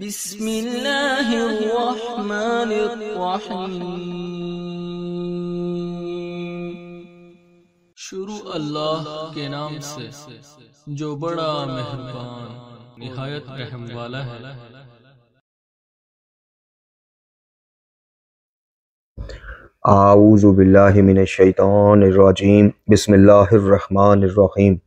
بسم الله الرحمن الرحيم शुरू अल्लाह के नाम से जो बड़ा मेहरबान निहायत रहम वाला है आऊज़ुबिल्लाहिमिनशैतानिर्रजीम बिस्मिल्लाहिर्रहमानिर्रहीम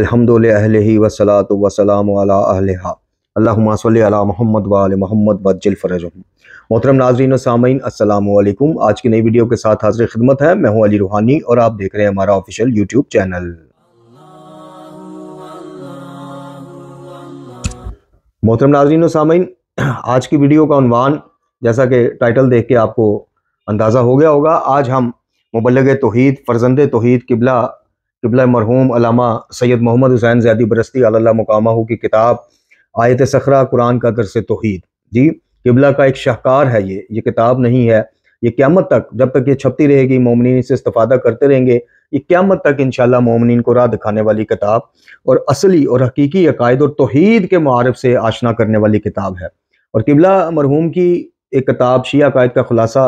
अल्हम्दुलिल्लाहि वसलातु वसलामु अल्लाह अला मोहम्मद वाल मोहम्मद बज्जिल फ़रज मोहतरम नाजरीन सामीन असलकुम आज की नई वीडियो के साथ हाजिर खिदमत है मैं हूँ अली रूहानी और आप देख रहे हैं हमारा ऑफिशियल यूट्यूब चैनल मोहतरम नाजरीन सामीन आज की वीडियो का अनवान जैसा कि टाइटल देख के आपको अंदाज़ा हो गया होगा आज हम मुबलग तोहद फ़र्जंद तोहद किबला किबला मरहूम अलामा सैयद मोहम्मद हुसैन ज़ैदी बरस्ती अल्लाह मकामा की किताब आयत सखरा कुरान का दरस तोहद जी किबला का एक शाहकार है ये ये किताब नहीं है ये क्यामत तक जब तक ये छपती रहेगी मोमिन इसे इस्तफादा करते रहेंगे ये क्यामत तक इन मोमिन को राह दिखाने वाली किताब और असली और हकीकी अकायद और तोहद के मारफ से आशना करने वाली किताब है और किबला मरहूम की एक किताब शी अकायद का खुलासा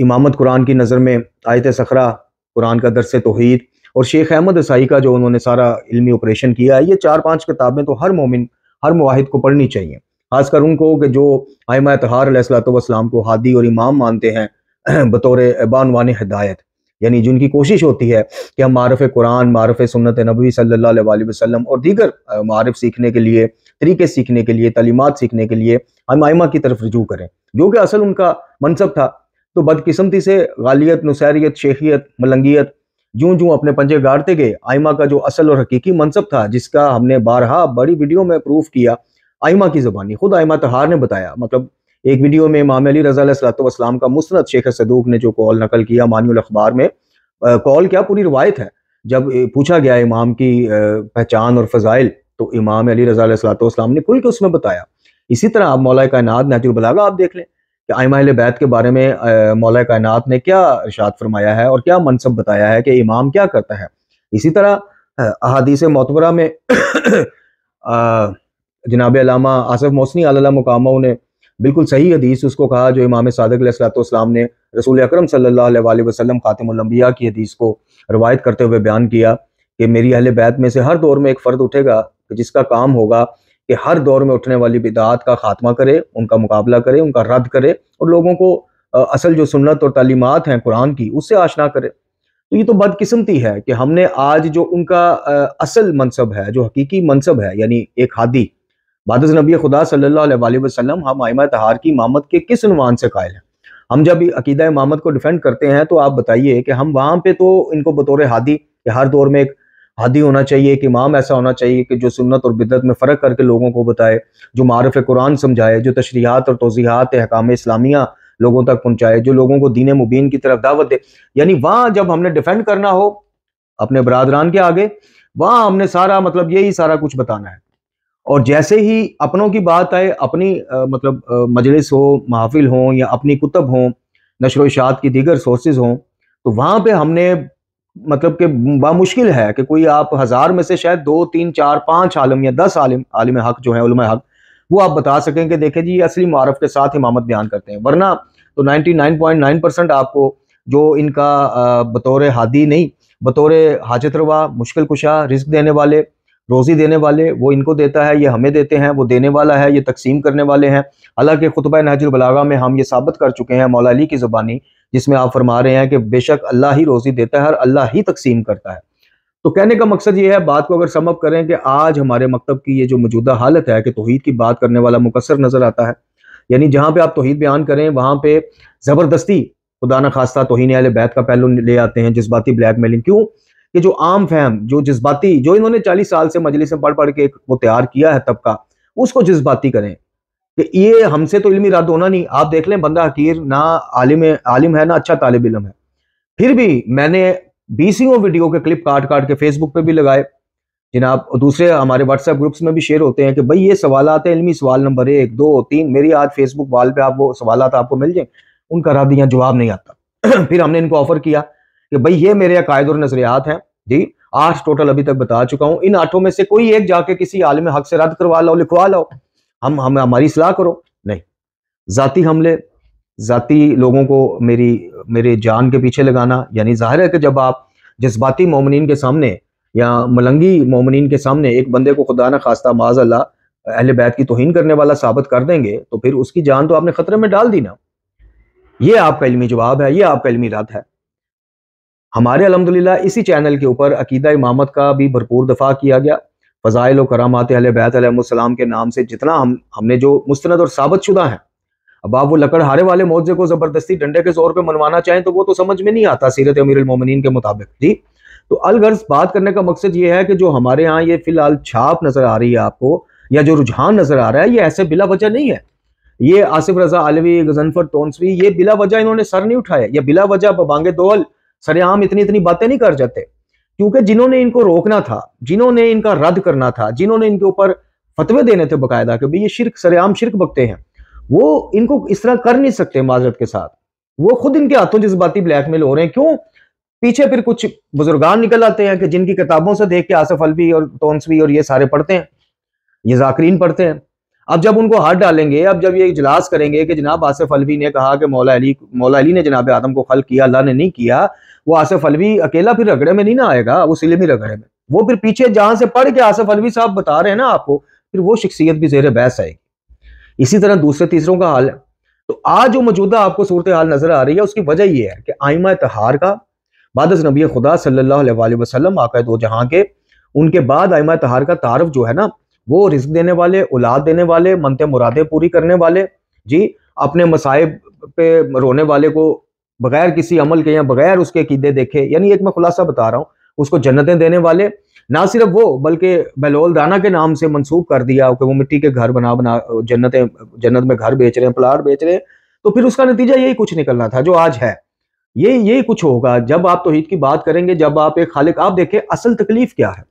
इमामत कुरान की नज़र में आयत सखरा कुरान का दरस तोहद और शेख अहमद ईसाई का जो उन्होंने सारा इलमी ऑपरेशन किया है ये चार पाँच किताबें तो हर मोमिन हर मुहिद को पढ़नी चाहिए खासकर उनको कि जो आयम तहार सलाम को हादी और इमाम मानते हैं बतौर बानवान हदायत यानी जिनकी कोशिश होती है कि हम मारफ़ कुरान मारफ़ सुनत नबी सल्ला वसम और दीगर मारफ़ सीखने के लिए तरीके सीखने के लिए तलीमत सीखने के लिए हम आयमा की तरफ रजू करें जो कि असल उनका मनसब था तो बदकिस्मती से गालियत नुसैरियत शेखियत मलंगियत जूं जूं अपने पंजे गाड़ते गए आयमा का जो असल और हकीकी मनसब था जिसका हमने बारहा बड़ी वीडियो में प्रूफ किया आयमा की ज़बानी खुद आयमा तहार ने बताया मतलब एक वीडियो में इमाम अली रजा सलाम का मुस्त शेख सदूक ने जो कॉल नकल किया मानुल अखबार में कॉल क्या पूरी रवायत है जब पूछा गया इमाम की पहचान और फजाइल तो इमाम अली रजा सलाम ने खुल के उसमें बताया इसी तरह आप मौला कायनात नाजुल बलागा आप देख लें कि आयमा बैत के बारे में मौला कायनात ने क्या इर्शाद फरमाया है और क्या मनसब बताया है कि इमाम क्या करता है इसी तरह अहादीस मतबरा में जनाब अलामा आसफ मोसनी अला मुकाम ने बिल्कुल सही हदीस उसको कहा जो इमाम सलाम ने रसूल अक्रम सल्ला वसलम की हदीस को रवायत करते हुए बयान किया कि मेरी अहल बैत में से हर दौर में एक फ़र्द उठेगा जिसका काम होगा कि हर दौर में उठने वाली बिदात का खात्मा करे उनका मुकाबला करे उनका रद्द करे और लोगों को असल जो सुन्नत और तालीमत हैं कुरान की उससे आशना करे तो ये तो बदकिस्मती है कि हमने आज जो उनका असल मनसब है जो हकीकी मनसब है यानी एक हादी बादज नबी खुदा सल्ला वसलम हम आयमा तहार की इमामत के किस नुमान से कायल हैं हम जब अकीदा इमामत को डिफेंड करते हैं तो आप बताइए कि हम वहाँ पे तो इनको बतौर हादी हर दौर में एक हादी होना चाहिए एक इमाम ऐसा होना चाहिए कि जो सुन्नत और बिदत में फ़र्क करके लोगों को बताए जो मारफ़ कुरान समझाए जो तशरीहत और तोज़ीहत हकाम इस्लामिया लोगों तक पहुँचाए जो लोगों को दीन मुबीन की तरफ दावत दे यानी वहाँ जब हमने डिफेंड करना हो अपने बरदरान के आगे वहाँ हमने सारा मतलब यही सारा कुछ बताना है और जैसे ही अपनों की बात आए अपनी आ, मतलब आ, मजलिस हो महाफिल हों या अपनी कुतब हों नशर शात की दीगर सोर्सेज हों तो वहाँ पे हमने मतलब कि बामुश्किल है कि कोई आप हज़ार में से शायद दो तीन चार पाँच आलम या दस आलिम आलिम हक जो है उलम हक वो आप बता सकें कि देखें जी असली मारफ के साथ इमामत बयान करते हैं वरना तो 99.9 परसेंट आपको जो इनका बतौर हादी नहीं बतौर हाजत रवा मुश्किल कुशा रिस्क देने वाले रोज़ी देने वाले वो इनको देता है ये हमें देते हैं वो देने वाला है ये तकसीम करने वाले हैं हालांकि खुतब नहजुलबलागा में हम ये साबित कर चुके हैं मौलाली की ज़ुबानी जिसमें आप फरमा रहे हैं कि बेशक अल्लाह ही रोज़ी देता है और अल्लाह ही तकसीम करता है तो कहने का मकसद ये है बात को अगर समअप करें कि आज हमारे मकतब की ये जो मौजूदा हालत है कि तोहहीद की बात करने वाला मुकसर नज़र आता है यानी जहाँ पे आप तोहहीद बयान करें वहाँ पे ज़बरदस्ती खुदा न खास्ता तोहन आल बैत का पहलू ले आते हैं जज्बाती ब्लैक मेलिंग क्यों कि जो आम फैम जो जज्बाती जो इन्होंने चालीस साल से मजलिस में पढ़ पढ़ के वो तैयार किया है तबका उसको जज्बाती करें कि ये हमसे तो इलमी रद्द होना नहीं आप देख लें बंदा हकीर ना आलिम आलिम है ना अच्छा तालब इलम है फिर भी मैंने बीसियों वीडियो के क्लिप काट काट के फेसबुक पे भी लगाए जिनाब दूसरे हमारे व्हाट्सएप ग्रुप्स में भी शेयर होते हैं कि भाई ये सवाल आते हैं इलमी सवाल नंबर एक दो तीन मेरी आज फेसबुक वाल पे आप वो सवाल आपको मिल जाए उनका रद्द यहाँ जवाब नहीं आता फिर हमने इनको ऑफर किया कि भाई ये मेरे अकायद और नजरियात हैं जी आठ टोटल अभी तक बता चुका हूँ इन आठों में से कोई एक जाके किसी आलम हक से रद्द करवा लो लिखवा लो हम हम हमारी सलाह करो नहीं ज़ाती हमले ज़ाती लोगों को मेरी मेरे जान के पीछे लगाना यानी जाहिर है कि जब आप जज्बाती ममिन के सामने या मलंगी ममिन के सामने एक बंदे को खुदा न खास्ता माज अल्लाह अहल बैत की तोहन करने वाला साबित कर देंगे तो फिर उसकी जान तो आपने ख़तरे में डाल दी ना ये आपका इलमी जवाब है ये आपका इलमी रद्द है हमारे अलहमदिल्ला इसी चैनल के ऊपर अकीदा इमामत का भी भरपूर दफा किया गया फ़ज़ाइल और करामात अल बैतम के नाम से जितना हम हमने जो मुस्ंद और साबित शुदा है अब आप वो लकड़हारे वाले मौजे को ज़बरदस्ती डंडे के जोर पर मनवाना चाहें तो वो तो समझ में नहीं आता सीरत अमीरमिन के मुताबिक जी तो अलगर्ज बात करने का मकसद ये है कि जो हमारे यहाँ ये फ़िलहाल छाप नज़र आ रही है आपको या जो रुझान नज़र आ रहा है ये ऐसे बिला वजह नहीं है ये आसिफ रजा आलवी गजनफर तोनसवी ये बिला वजह इन्होंने सर नहीं उठाया ये बिला वजह बबांगे दोल सरेआम इतनी इतनी बातें नहीं कर जाते क्योंकि जिन्होंने इनको रोकना था जिन्होंने इनका रद्द करना था जिन्होंने इनके ऊपर फतवे देने थे बाकायदा कि भाई ये शिरक सरेआम शिरक बकते हैं वो इनको इस तरह कर नहीं सकते माजरत के साथ वो खुद इनके हाथों जज्बाती ब्लैकमेल हो रहे हैं क्यों पीछे फिर कुछ बुजुर्गान निकल आते हैं कि जिनकी किताबों से देख के आसफ अलवी और तोनसवी और ये सारे पढ़ते हैं ये जाकरीन पढ़ते हैं अब जब उनको हाथ डालेंगे अब जब ये इजलास करेंगे कि जनाब आसिफ अलवी ने कहा कि मौला अली मौला अली ने जनाब आदम को खल किया अल्लाह ने नहीं किया वो आसिफ अलवी अकेला फिर रगड़े में नहीं ना आएगा वो सिलमी रगड़े में वो फिर पीछे जहां से पढ़ के आसिफ अलवी साहब बता रहे हैं ना आपको फिर वो शख्सियत भी जेर बहस आएगी इसी तरह दूसरे तीसरों का हाल है तो आज जो मौजूदा आपको सूरत हाल नजर आ रही है उसकी वजह यह है कि आइमा इतहार का बाद नबी खुदा सल्ला वसलम आका दो जहाँ के उनके बाद आइमा तहार का तारफ जो है ना वो रिस्क देने वाले औलाद देने वाले मनते मुरादे पूरी करने वाले जी अपने मसाइब पे रोने वाले को बगैर किसी अमल के या बगैर उसके कीदे देखे यानी एक मैं खुलासा बता रहा हूँ उसको जन्नतें देने वाले ना सिर्फ वो बल्कि बहलोल दाना के नाम से मंसूब कर दिया कि वो मिट्टी के घर बना बना जन्नतें जन्नत में घर बेच रहे हैं प्लाट बेच रहे हैं तो फिर उसका नतीजा यही कुछ निकलना था जो आज है यही यही कुछ होगा जब आप तोहहीद की बात करेंगे जब आप एक खालिक आप देखें असल तकलीफ क्या है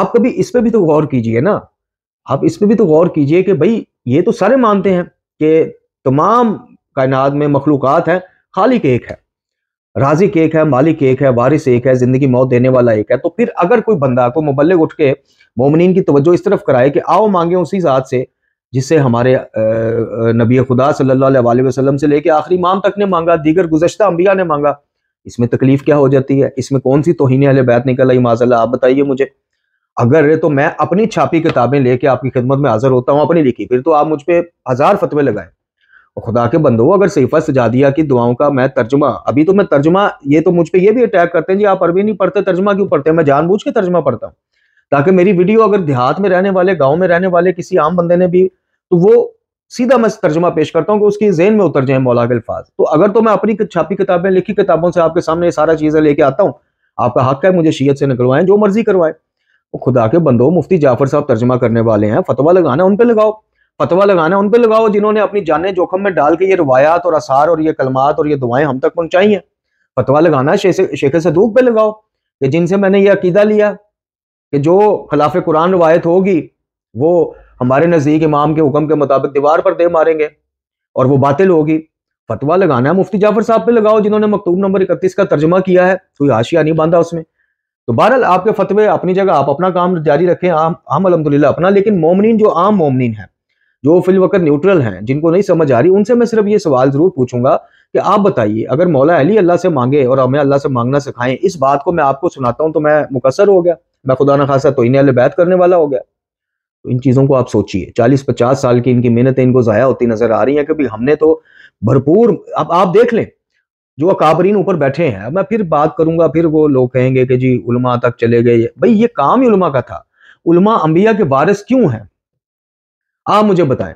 आप कभी इस पर भी तो गौर कीजिए ना आप इस पर भी तो गौर कीजिए कि भाई ये तो सारे मानते हैं कि तमाम कायनात में मखलूक हैं खाली केक है राजी केक है मालिक एक है वारिस एक है जिंदगी मौत देने वाला एक है तो फिर अगर कोई बंदा को मुबल उठ के मोमिन की तवज्जो इस तरफ कराए कि आओ मांगे उसी जात से जिससे हमारे नबी खुदा सल्ला वसलम से लेके आखिरी माम तक ने मांगा दीगर गुजशत अम्बिया ने मांगा इसमें तकलीफ क्या हो जाती है इसमें कौन सी तोहनी अल बैत निकल आई माजल्ला आप बताइए मुझे अगर तो मैं अपनी छापी किताबें लेके आपकी खिदमत में हाजिर होता हूँ अपनी लिखी फिर तो आप मुझ पर हज़ार फतवे लगाए खुदा के बंदो अगर सैफा सजादिया की दुआओं का मैं तर्जुमा अभी तो मैं तर्जुमा ये तो मुझ पर यह भी अटैक करते हैं जी आप अरबी नहीं पढ़ते तर्जुमा क्यों पढ़ते मैं जानबूझ के तर्जुमा पढ़ता हूँ ताकि मेरी वीडियो अगर देहात में रहने वाले गाँव में रहने वाले किसी आम बंदे ने भी तो वो सीधा मैं तर्जुमा पेश करता हूँ कि उसकी जेन में उतर जाए मौला के अल्फाज तो अगर तो मैं अपनी छापी किताबें लिखी किताबों से आपके सामने ये सारा चीज़ें लेके आता हूँ आपका हक है मुझे शीयत से निकलवाएं जो मर्जी करवाएं वो तो खुदा के बंदो मुफ्ती जाफर साहब तर्जुमा करने वाले हैं फतवा लगाना उन पर लगाओ फतवा लगाना है उन पर लगाओ जिन्होंने अपनी जान जोखम में डाल के ये रवायात और आसार और ये कलमात और ये दुआएं हम तक पहुंचाई हैं फतवा लगाना शेख सदूक पे लगाओ कि जिनसे मैंने ये अकीदा लिया कि जो खिलाफ कुरान रवायत होगी वो हमारे नज़दीक इमाम के हुक्म के मुताबिक दीवार पर दे मारेंगे और वो बातिल होगी फतवा लगाना है मुफ्ती जाफर साहब पे लगाओ जिन्होंने मकतूब नंबर इकतीस का तर्जमा किया है कोई आशिया नहीं बांधा उसमें तो बहरहाल आपके फतवे अपनी जगह आप अपना काम जारी रखें हम आम अलहमदिल्ला अपना लेकिन मोमिन जो आम मोमिन है जो फिल्म वक्त न्यूट्रल हैं जिनको नहीं समझ आ रही उनसे मैं सिर्फ ये सवाल ज़रूर पूछूंगा कि आप बताइए अगर मौला अली अल्लाह से मांगे और हमें अल्लाह से मांगना सिखाएं इस बात को मैं आपको सुनाता हूँ तो मैं मुकसर हो गया मैं खुदा न खासा तो इन्हें बैत करने वाला हो गया तो इन चीज़ों को आप सोचिए चालीस पचास साल की इनकी मेहनतें इनको ज़ाया होती नज़र आ रही हैं क्योंकि हमने तो भरपूर अब आप देख लें जो अकाबरीन ऊपर बैठे हैं मैं फिर बात करूंगा फिर वो लोग कहेंगे कि जी उलमा तक चले गए भाई ये काम ही उलमा का था उलमा अंबिया के वारिस क्यों हैं आप हाँ, मुझे बताएं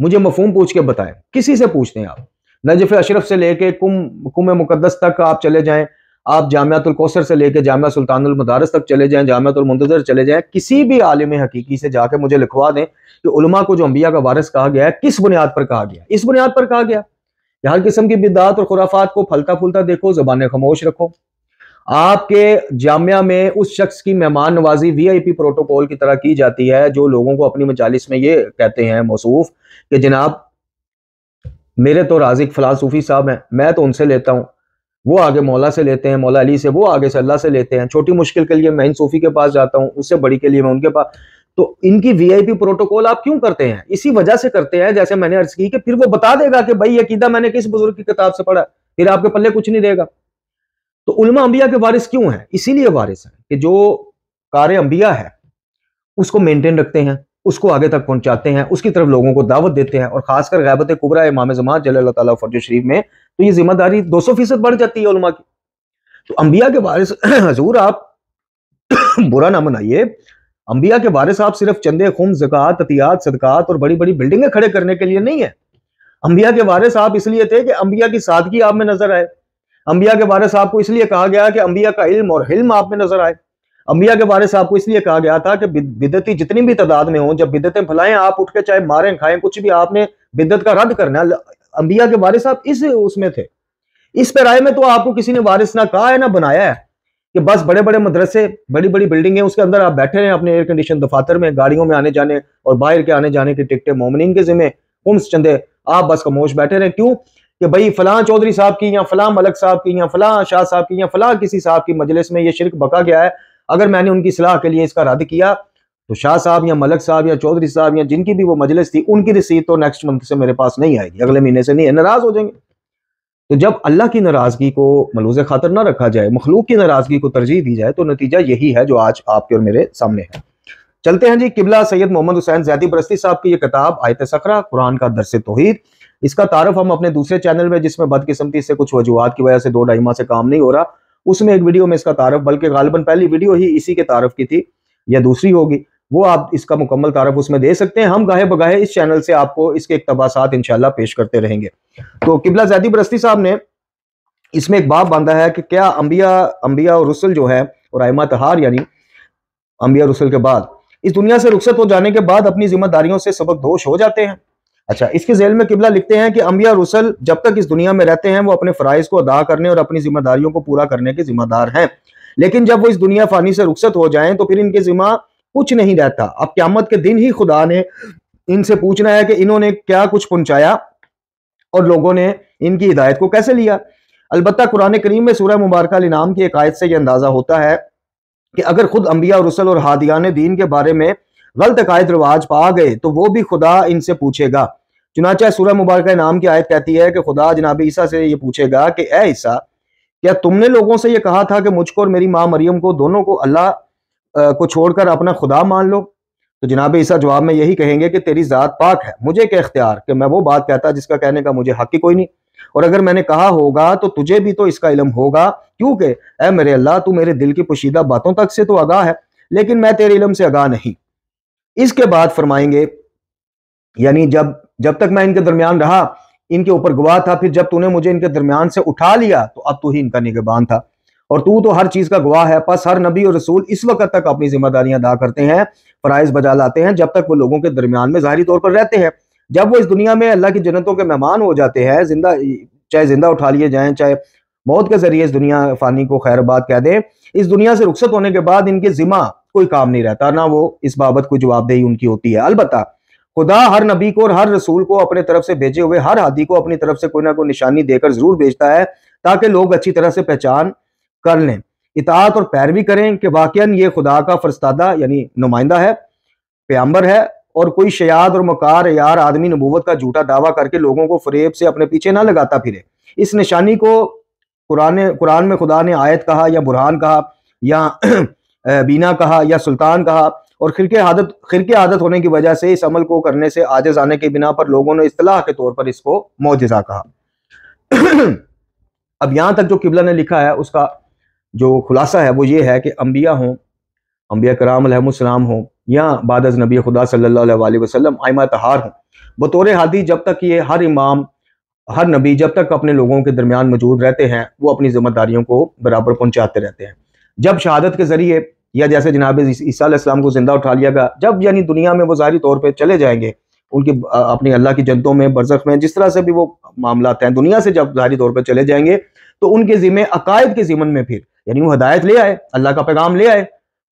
मुझे मफहम पूछ के बताएं किसी से पूछते हैं आप नजफ अशरफ से लेके कुम कुम मुकदस तक आप चले जाएं आप जामियातुलकोसर से लेके जामिया सुल्तानुल मदारस तक चले जाएं जामियातुलमंतजर चले जाएं किसी भी आलिम हकीकी से जाके मुझे लिखवा दें कि उलमा को जो अम्बिया का वारस कहा गया है किस बुनियाद पर कहा गया इस बुनियाद पर कहा गया हर किस्म की बिदात और खुराफात को फलता फूलता देखो जबान खामोश रखो आपके जामिया में उस शख्स की मेहमान नवाजी वीआईपी प्रोटोकॉल की तरह की जाती है जो लोगों को अपनी मजालिस में ये कहते हैं मौसूफ कि जनाब मेरे तो राजिक फला सूफी साहब हैं मैं तो उनसे लेता हूँ वो आगे मौला से लेते हैं मौला अली से वो आगे से अल्लाह से लेते हैं छोटी मुश्किल के लिए मैं इन सूफी के पास जाता हूँ उससे बड़ी के लिए मैं उनके पास तो इनकी वीआईपी प्रोटोकॉल आप क्यों करते हैं इसी वजह से करते हैं जैसे मैंने अर्ज की कि फिर वो बता देगा कि भाई अकीदा मैंने किस बुजुर्ग की किताब से पढ़ा फिर आपके पल्ले कुछ नहीं देगा तो उलमा अंबिया के वारिस क्यों है इसीलिए वारिस है कि जो कार अंबिया है उसको मेंटेन रखते हैं उसको आगे तक पहुंचाते हैं उसकी तरफ लोगों को दावत देते हैं और खासकर गैबत कुबरा इमाम जमात जल्ला फर्ज शरीफ में तो ये जिम्मेदारी दो सौ फीसद बढ़ जाती है उलमा की तो अंबिया के वारिस हजूर आप बुरा ना मनाइए अंबिया के वारिस आप सिर्फ चंदे खुम जक़ात अतियात सदकात और बड़ी बड़ी बिल्डिंगें खड़े करने के लिए नहीं है अंबिया के वारिस आप इसलिए थे कि अंबिया की सादगी आप में नजर आए अंबिया के बारे साहब को इसलिए कहा गया कि अंबिया का इल्म और हिल्म आप में नजर आए अंबिया के बारे साहब को इसलिए कहा गया था कि बिदती जितनी भी तादाद में हो जब बिदतें फैलाएं आप उठ के चाहे मारें खाएं कुछ भी आपने बिदत का रद्द करना अंबिया के बारे साहब इस उसमें थे इस राय में तो आपको किसी ने वारिस ना कहा है ना बनाया है कि बस बड़े बड़े मदरसे बड़ी बड़ी बिल्डिंग है उसके अंदर आप बैठे हैं अपने एयर कंडीशन दफातर में गाड़ियों में आने जाने और बाहर के आने जाने की टिकटें मोमिन के जिम्मे कुम्स चंदे आप बस खमोश बैठे रहे क्यों कि भाई फलां चौधरी साहब की या फलां मलक साहब की या फलां शाह साहब की या फलां किसी साहब की मजलिस में ये शिरक बका गया है अगर मैंने उनकी सलाह के लिए इसका रद्द किया तो शाह साहब या मलक साहब या चौधरी साहब या जिनकी भी वो मजलिस थी उनकी रसीद तो नेक्स्ट मंथ से मेरे पास नहीं आएगी अगले महीने से नहीं है नाराज हो जाएंगे तो जब अल्लाह की नाराज़गी को मलूज खातर ना रखा जाए मखलूक की नाराज़गी को तरजीह दी जाए तो नतीजा यही है जो आज आपके और मेरे सामने है चलते हैं जी किबला सैयद मोहम्मद हुसैन जैदी बरस्ती साहब की ये किताब आयत सखरा कुरान का दरस तोहिद इसका तारफ हम अपने दूसरे चैनल में जिसमें बदकिस्मती से कुछ वजूहत की वजह से दो ढाई माह से काम नहीं हो रहा उसमें एक वीडियो में इसका तारफ बल्कि गालबन पहली वीडियो ही इसी के तारफ की थी या दूसरी होगी वो आप इसका मुकम्मल तारफ उसमें दे सकते हैं हम गाहे बगाहे इस चैनल से आपको इसके इकतबासात इनशाला पेश करते रहेंगे तो किबला जैदी बरस्ती साहब ने इसमें एक बाप बांधा है कि क्या अम्बिया अम्बिया और रसुल जो है और आयमा तहार यानी अम्बिया रसुल के बाद इस दुनिया से रुखसत हो जाने के बाद अपनी जिम्मेदारियों से सबक दोष हो जाते हैं अच्छा इसके जेल में किबला लिखते हैं कि अम्बिया रुसल जब तक इस दुनिया में रहते हैं वो अपने फ़राइज़ को अदा करने और अपनी जिम्मेदारियों को पूरा करने के जिम्मेदार हैं लेकिन जब वो इस दुनिया फ़ानी से रुखसत हो जाएं तो फिर इनके जिम्मा कुछ नहीं रहता अब क्यामत के दिन ही खुदा ने इनसे पूछना है कि इन्होंने क्या कुछ पहुंचाया और लोगों ने इनकी हिदायत को कैसे लिया अलबत् कुरान करीम में सूर्य मुबारक इनाम की एक आयत से यह अंदाज़ा होता है कि अगर खुद अम्बिया रसल और हादियान दीन के बारे में गलत अकायद रवाज पा गए तो वो भी खुदा इनसे पूछेगा चुनाचा सूर्य मुबारक नाम की आयत कहती है कि खुदा जनाब ईसा से ये पूछेगा कि ए ईसा क्या तुमने लोगों से ये कहा था कि मुझको और मेरी माँ मरियम को दोनों को अल्लाह को छोड़कर अपना खुदा मान लो तो जनाब ईसा जवाब में यही कहेंगे कि तेरी ज़ात पाक है मुझे क्या इख्तियार कि मैं वो बात कहता जिसका कहने का मुझे हक ही कोई नहीं और अगर मैंने कहा होगा तो तुझे भी तो इसका इलम होगा क्योंकि ए मेरे अल्लाह तू मेरे दिल की पोशीदा बातों तक से तो आगाह है लेकिन मैं तेरे इलम से आगाह नहीं इसके बाद फरमाएंगे यानी जब जब तक मैं इनके दरमियान रहा इनके ऊपर गवाह था फिर जब तूने मुझे इनके दरमियान से उठा लिया तो अब तू ही इनका निगबान था और तू तो हर चीज का गवाह है बस हर नबी और रसूल इस वक्त तक अपनी जिम्मेदारियां अदा करते हैं फराइज बजा लाते हैं जब तक वो लोगों के दरमियान में ज़ाहरी तौर पर रहते हैं जब वो इस दुनिया में अल्लाह की जन्नतों के मेहमान हो जाते हैं जिंदा चाहे जिंदा उठा लिए जाए चाहे मौत के जरिए इस दुनिया फानी को खैरबाद कह दें इस दुनिया से रुखसत होने के बाद इनके जिम्मा कोई काम नहीं रहता ना वो इस बाबत कोई जवाबदेही उनकी होती है अलबत् खुदा हर नबी को और हर रसूल को अपने तरफ से भेजे हुए हर हादी को अपनी तरफ से कोई ना कोई निशानी देकर जरूर भेजता है ताकि लोग अच्छी तरह से पहचान कर लें इतात और पैरवी करें कि वाकन ये खुदा का फरस्तादा यानी नुमाइंदा है प्याम्बर है और कोई शयाद और मकार यार आदमी नबूवत का झूठा दावा करके लोगों को फरेब से अपने पीछे ना लगाता फिरे इस निशानी को कुरान कुरान में खुदा ने आयत कहा या बुरहान कहा या बीना कहा या सुल्तान कहा और खिरके आदत खिरके आदत होने की वजह से इस अमल को करने से आजज आने के बिना पर लोगों ने असलाह के तौर पर इसको मोजा कहा अब यहाँ तक जो किबला ने लिखा है उसका जो खुलासा है वो ये है कि अम्बिया हों अम्बिया कराम हों या बाद नबी खुदा सल्ला वसलम आयमा तहार हों बतौर हादी जब तक ये हर इमाम हर नबी जब तक अपने लोगों के दरमियान मौजूद रहते हैं वो अपनी जिम्मेदारियों को बराबर पहुंचाते रहते हैं जब शहादत के जरिए या जैसे जनाब ईसा को ज़िंदा उठा लिया गया जब यानी दुनिया में वो ज़ाहरी तौर पर चले जाएंगे उनकी अपनी अल्लाह की जनतों में बरसक में जिस तरह से भी वो मामला हैं दुनिया से जब जाहिर तौर पर चले जाएंगे तो उनके ज़िम्मे अकायद के ज़िमन में फिर यानी वो हदायत ले आए अल्लाह का पैगाम ले आए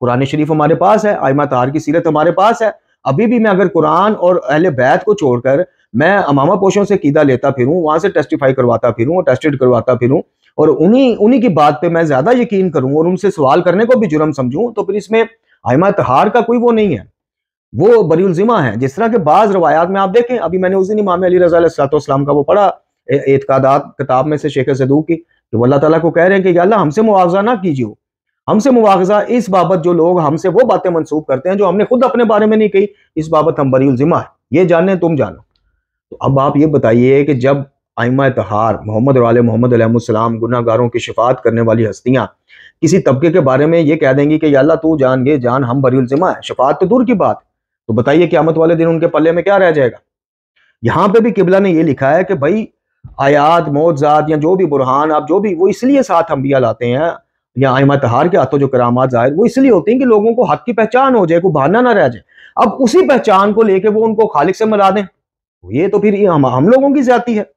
कुरान शरीफ हमारे पास है आयमा तार की सीरत हमारे पास है अभी भी मैं अगर कुरान और अहल बैत को छोड़कर मैं अमामा पोशों से कीदा लेता हूँ वहां से टेस्टिफाई करवाता फिर हूँ टेस्टेड करवाता फिर और उन्हीं उन्हीं की बात पे मैं ज्यादा यकीन करूं और उनसे सवाल करने को भी जुर्म समझूं तो फिर इसमें आयमा इतहार का कोई वो नहीं है वो बरीजिमा है जिस तरह के बाज रवायात में आप देखें अभी मैंने उस दिन इमाम अली रजातम का वो पढ़ा एतकादात किताब में से शेख सदू की कि वो अल्लाह तला को कह रहे हैं कि अल्लाह हमसे मुआवजा ना कीजिए हमसे मुआवजा इस बाबत जो लोग हमसे वो बातें मनसूब करते हैं जो हमने खुद अपने बारे में नहीं कही इस बाबत हम बरी है ये जाने तुम जानो तो अब आप ये बताइए कि जब आयमा तहार मोहम्मद वाल मोहम्मद गुनागारों की शिफात करने वाली हस्तियाँ किसी तबके के बारे में ये कह देंगी कि याल्ला तू जान गए जान हम बरीजमा है शिफात तो दूर की बात तो बताइए क्यामत वाले दिन उनके पल्ले में क्या रह जाएगा यहाँ पे भी किबला ने ये लिखा है कि भाई आयात मोजात या जो भी बुरहान आप जो भी वो इसलिए साथ हम बिया लाते हैं या आयमा तहार के हाथों जो करामात जाहिर वो इसलिए होती हैं कि लोगों को हक की पहचान हो जाए कोई बहाना ना रह जाए अब उसी पहचान को लेके वो उनको खालिक से मिला दें तो ये तो फिर हम, हम लोगों की ज्यादा है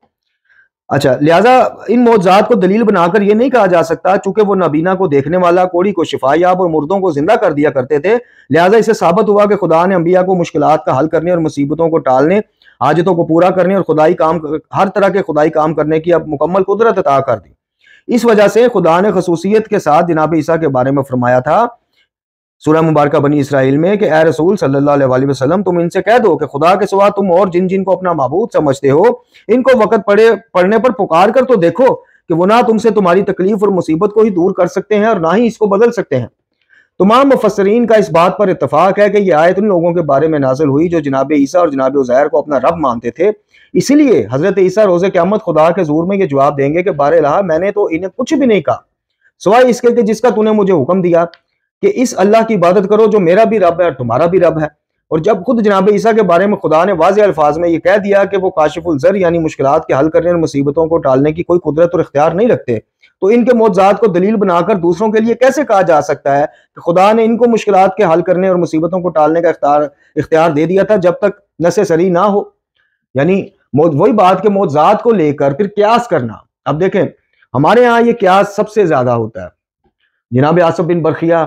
अच्छा लिहाजा इन मोजात को दलील बनाकर यह नहीं कहा जा सकता चूंकि वो नबीना को देखने वाला कोड़ी को शिफायाब और मुर्दों को जिंदा कर दिया करते थे लिहाजा इसे साबित हुआ कि खुदा ने अंबिया को मुश्किल का हल करने और मुसीबतों को टालने हाजतों को पूरा करने और खुदाई काम हर तरह के खुदाई काम करने की अब मुकम्मल कुदरत अदा कर दी इस वजह से खुदा ने खसूसियत के साथ जिनाब ईसा के बारे में फरमाया था सूर्य मुबारक बनी इसराइल में कि ए रसूल सल्लाम तुम इनसे कह दो कि खुदा के सिवा तुम और जिन जिनको अपना महबूद समझते हो इनको वक़्त पढ़े पढ़ने पर पुकार कर तो देखो कि वो ना तुमसे तुम्हारी तकलीफ और मुसीबत को ही दूर कर सकते हैं और ना ही इसको बदल सकते हैं तमाम मुफसरीन का इस बात पर इतफाक है कि यह आयत उन लोगों के बारे में नाजिल हुई जो जनाब ईसा और जनाब उजैर को अपना रब मानते थे इसीलिए हजरत ईसा रोज़ क्यामत खुदा के जोर में ये जवाब देंगे कि बार मैंने तो इन्हें कुछ भी नहीं कहा सवाई इसके कि जिसका तूने मुझे हुक्म दिया कि इस अल्लाह की इबादत करो जो मेरा भी रब है और तुम्हारा भी रब है और जब खुद जनाब ईसा के बारे में खुदा ने वाज अल्फाज में ये कह दिया कि वो काशिफुलजर यानी मुश्किल के हल करने और मुसीबतों को टालने की कोई कुदरत और इख्तियार नहीं रखते तो इनके मोजात को दलील बनाकर दूसरों के लिए कैसे कहा जा सकता है कि खुदा ने इनको मुश्किल के हल करने और मुसीबतों को टालने का इख्तियार दे दिया था जब तक नसेसरी ना हो यानी वही बात के मोजात को लेकर फिर क्यास करना अब देखें हमारे यहाँ ये क्यास सबसे ज्यादा होता है जिनाब आसफ बिन बरखिया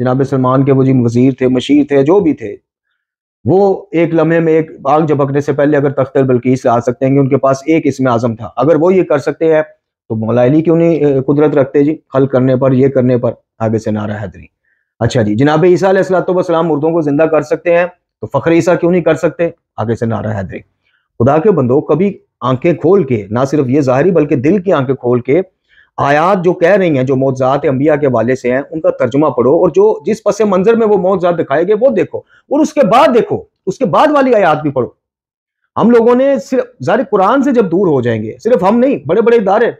जनाब सलमान के वो जी वजीर थे मशीर थे जो भी थे वो एक लम्हे में एक आग झपकने से पहले अगर तख्तर बल्कीस ला सकते हैं कि उनके पास एक इसमें आजम था अगर वो ये कर सकते हैं तो मौला क्यों नहीं कुदरत रखते जी हल करने पर यह करने पर आगे से नारा हैदरी अच्छा जी जनाब ईसा सलाम मुर्दों को जिंदा कर सकते हैं तो फ़ख्र ईसा क्यों नहीं कर सकते आगे से नारा हैदरी खुदा के बंदो कभी आंखें खोल के ना सिर्फ ये ज़ाहरी बल्कि दिल की आंखें खोल के आयात जो कह रही हैं जो मौजात अम्बिया के वाले से हैं उनका तर्जुमा पढ़ो और जो जिस पस मंजर में वो मौजात दिखाए गए वो देखो और उसके बाद देखो उसके बाद वाली आयात भी पढ़ो हम लोगों ने सिर्फ ज़ाहिर कुरान से जब दूर हो जाएंगे सिर्फ हम नहीं बड़े बड़े इदारे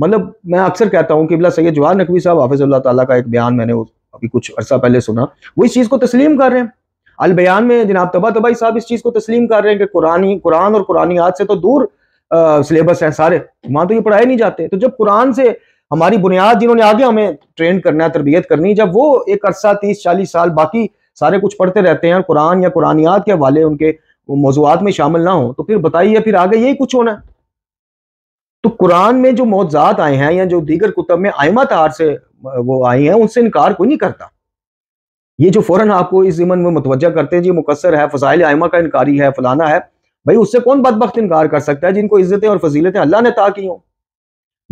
मतलब मैं अक्सर कहता हूँ किबला सैयद जवाहर नकवी साहब हाफिज अल्लाह का एक बयान मैंने अभी कुछ अर्सा पहले सुना वो इस चीज़ को तस्लीम कर रहे हैं अल बयान में जनाब तबा तबाई साहब इस चीज़ को तस्लीम कर रहे हैं कि कुरानी कुरान और कुरानी आज से तो दूर सिलेबस हैं सारे वहां तो ये पढ़ाए नहीं जाते तो जब कुरान से हमारी बुनियाद जिन्होंने आगे हमें ट्रेन करना है तरबियत करनी है जब वो एक अरसा तीस चालीस साल बाकी सारे कुछ पढ़ते रहते हैं और कुरान या कुरानियात के हवाले उनके मौजूद में शामिल ना हो तो फिर बताइए फिर आगे यही कुछ होना तो कुरान में जो मौजात आए हैं या जो दीगर कुतब में आयमा तार से वो आई हैं उनसे इनकार कोई नहीं करता ये जो फौरन आपको इस जिमन में मुतवजा करते हैं जी मुकसर है फजाइल आयमा का इनकारी है फलाना है भाई उससे कौन बदबक इनकार कर सकता है जिनको इज्जतें और फजीलतें अल्लाह ने अता की हों